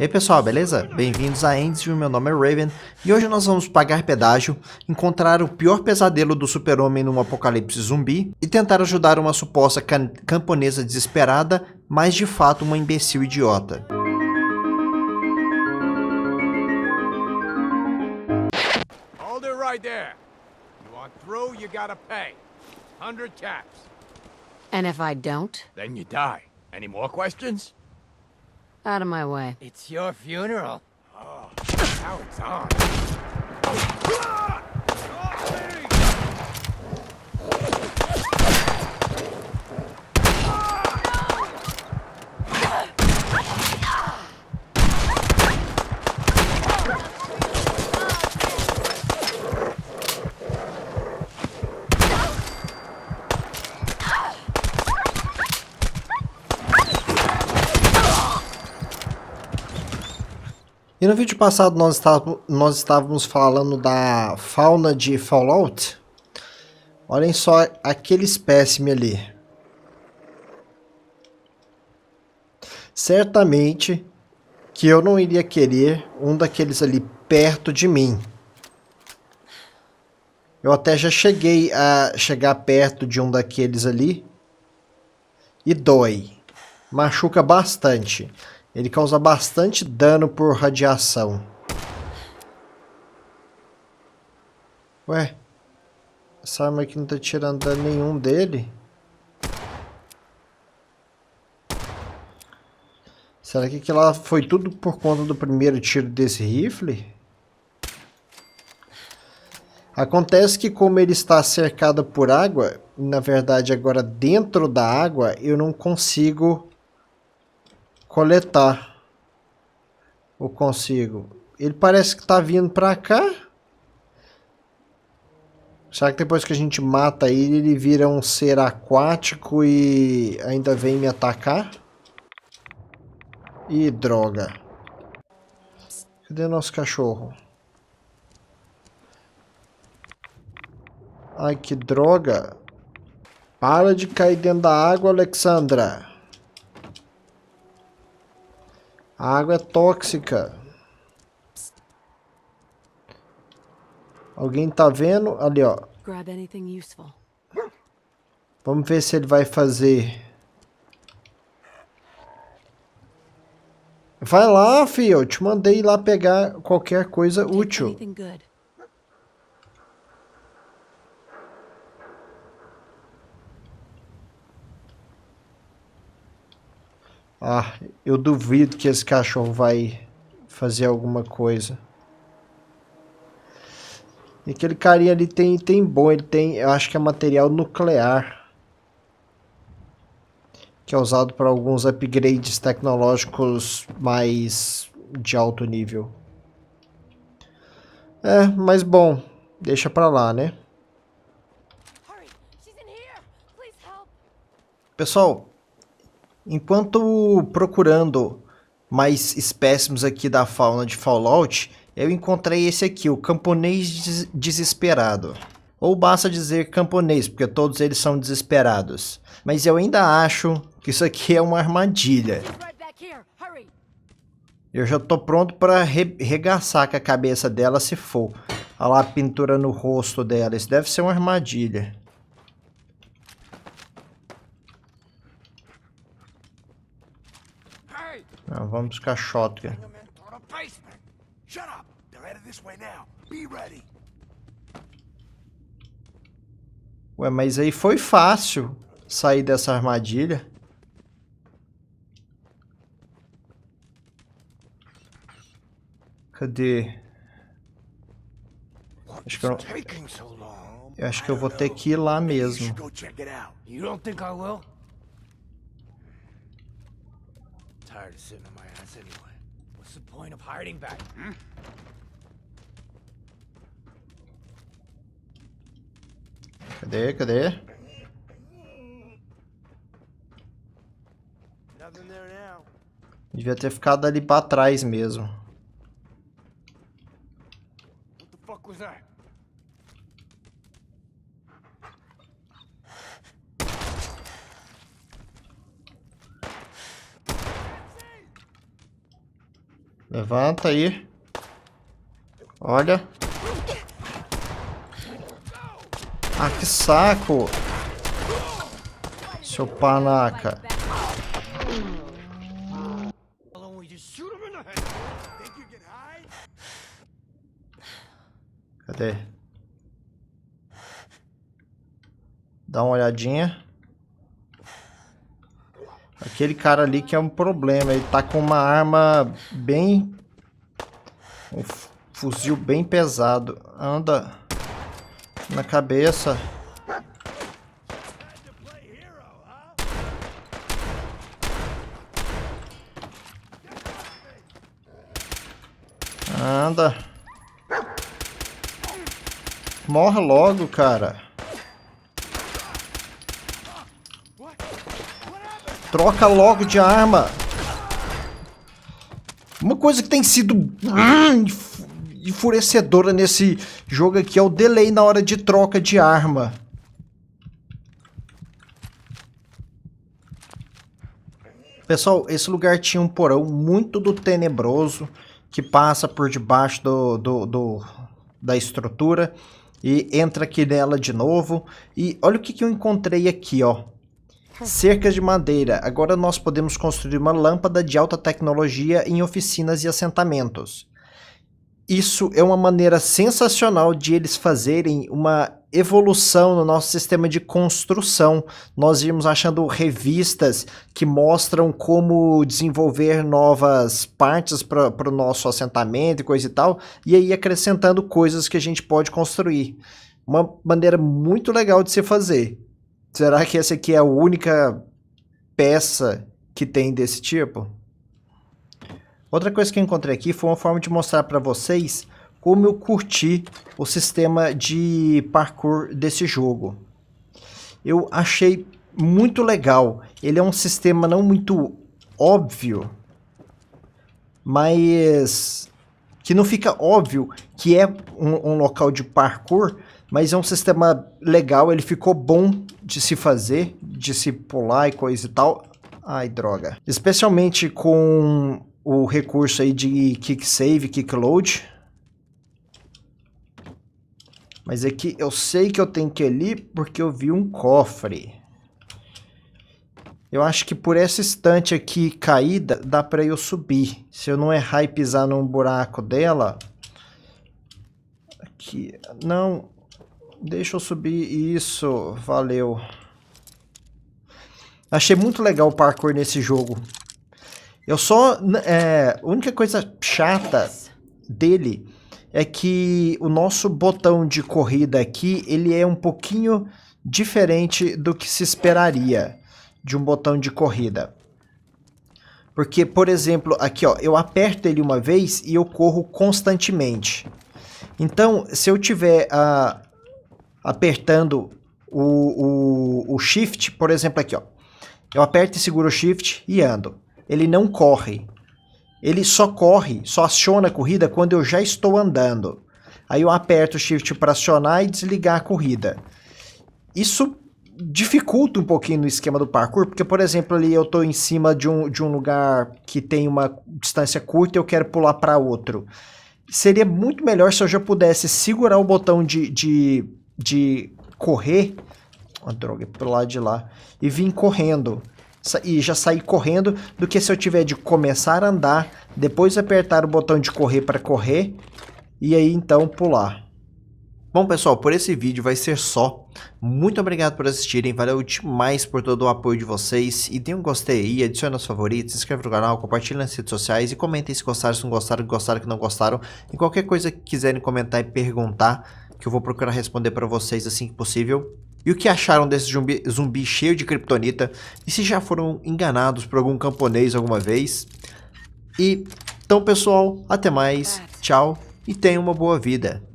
E aí pessoal, beleza? Bem-vindos a Endzio, meu nome é Raven e hoje nós vamos pagar pedágio, encontrar o pior pesadelo do super-homem num apocalipse zumbi e tentar ajudar uma suposta camponesa desesperada, mas de fato uma imbecil idiota. Hold it right there. You want through, you gotta pay. 100 caps. And if I don't? Then you die. Any more questions? Out of my way. It's your funeral. Oh, now it's on. E no vídeo passado nós estávamos, nós estávamos falando da fauna de Fallout. Olhem só aquele espécime ali. Certamente que eu não iria querer um daqueles ali perto de mim. Eu até já cheguei a chegar perto de um daqueles ali. E dói. Machuca bastante. Ele causa bastante dano por radiação. Ué? Essa arma aqui não tá tirando dano nenhum dele? Será que aquilo foi tudo por conta do primeiro tiro desse rifle? Acontece que como ele está cercado por água, na verdade agora dentro da água, eu não consigo coletar o consigo. Ele parece que tá vindo pra cá. Será que depois que a gente mata ele, ele vira um ser aquático e ainda vem me atacar? Ih, droga. Cadê nosso cachorro? Ai, que droga. Para de cair dentro da água, Alexandra. A água é tóxica. Alguém tá vendo? Ali, ó. Vamos ver se ele vai fazer. Vai lá, filho. Eu te mandei lá pegar qualquer coisa útil. Ah, eu duvido que esse cachorro vai fazer alguma coisa. E aquele carinha ali tem, tem bom, ele tem, eu acho que é material nuclear. Que é usado para alguns upgrades tecnológicos mais de alto nível. É, mas bom, deixa pra lá, né? Pessoal, Enquanto procurando mais espécimes aqui da fauna de Fallout, eu encontrei esse aqui, o camponês desesperado. Ou basta dizer camponês, porque todos eles são desesperados. Mas eu ainda acho que isso aqui é uma armadilha. Eu já tô pronto para re regaçar com a cabeça dela se for. Olha lá a pintura no rosto dela, isso deve ser uma armadilha. Não, ah, vamos buscar shotgun. Ué, mas aí foi fácil sair dessa armadilha. Cadê? Acho que eu, eu acho que eu vou ter que ir lá mesmo. You don't think I will? tired of sitting on my ass anyway. What's the point of hiding back? Hmm? Cadê? Cadê? Devia ter ficado ali pra trás mesmo. Levanta aí. Olha. Ah, que saco. Seu panaca. Cadê? Dá uma olhadinha. Aquele cara ali que é um problema. Ele tá com uma arma bem... Um fuzil bem pesado. Anda na cabeça. Anda. Morra logo, cara. Troca logo de arma. Uma coisa que tem sido ah, enfurecedora nesse jogo aqui é o delay na hora de troca de arma. Pessoal, esse lugar tinha um porão muito do tenebroso que passa por debaixo do, do, do da estrutura e entra aqui nela de novo. E olha o que, que eu encontrei aqui, ó. Cercas de madeira. Agora nós podemos construir uma lâmpada de alta tecnologia em oficinas e assentamentos. Isso é uma maneira sensacional de eles fazerem uma evolução no nosso sistema de construção. Nós vimos achando revistas que mostram como desenvolver novas partes para o nosso assentamento e coisa e tal, e aí acrescentando coisas que a gente pode construir. Uma maneira muito legal de se fazer. Será que essa aqui é a única peça que tem desse tipo? Outra coisa que eu encontrei aqui foi uma forma de mostrar para vocês como eu curti o sistema de parkour desse jogo. Eu achei muito legal. Ele é um sistema não muito óbvio, mas que não fica óbvio que é um, um local de parkour, mas é um sistema legal, ele ficou bom de se fazer, de se pular e coisa e tal. Ai, droga. Especialmente com o recurso aí de kick save, kick load. Mas aqui é eu sei que eu tenho que ir ali porque eu vi um cofre. Eu acho que por essa estante aqui caída, dá para eu subir. Se eu não errar e pisar num buraco dela... Aqui, não... Deixa eu subir isso, valeu. Achei muito legal o parkour nesse jogo. Eu só... É, a única coisa chata dele é que o nosso botão de corrida aqui, ele é um pouquinho diferente do que se esperaria de um botão de corrida. Porque, por exemplo, aqui ó, eu aperto ele uma vez e eu corro constantemente. Então, se eu tiver a ah, apertando o, o, o Shift, por exemplo aqui ó, eu aperto e seguro o Shift e ando. Ele não corre. Ele só corre, só aciona a corrida quando eu já estou andando. Aí eu aperto o Shift para acionar e desligar a corrida. Isso dificulta um pouquinho no esquema do parkour, porque, por exemplo, ali eu estou em cima de um, de um lugar que tem uma distância curta e eu quero pular para outro. Seria muito melhor se eu já pudesse segurar o botão de, de, de correr. uma droga, pro lado de lá. E vim correndo. E já sair correndo do que se eu tiver de começar a andar, depois apertar o botão de correr para correr e aí então pular. Bom pessoal, por esse vídeo vai ser só. Muito obrigado por assistirem, valeu demais por todo o apoio de vocês. E dê um gostei aí, adicione aos favoritos, se inscreve no canal, compartilhe nas redes sociais e comentem se gostaram, se não gostaram, gostaram, que não gostaram. E qualquer coisa que quiserem comentar e perguntar, que eu vou procurar responder para vocês assim que possível. E o que acharam desse zumbi, zumbi cheio de kriptonita? E se já foram enganados por algum camponês alguma vez? E então, pessoal, até mais, tchau e tenha uma boa vida.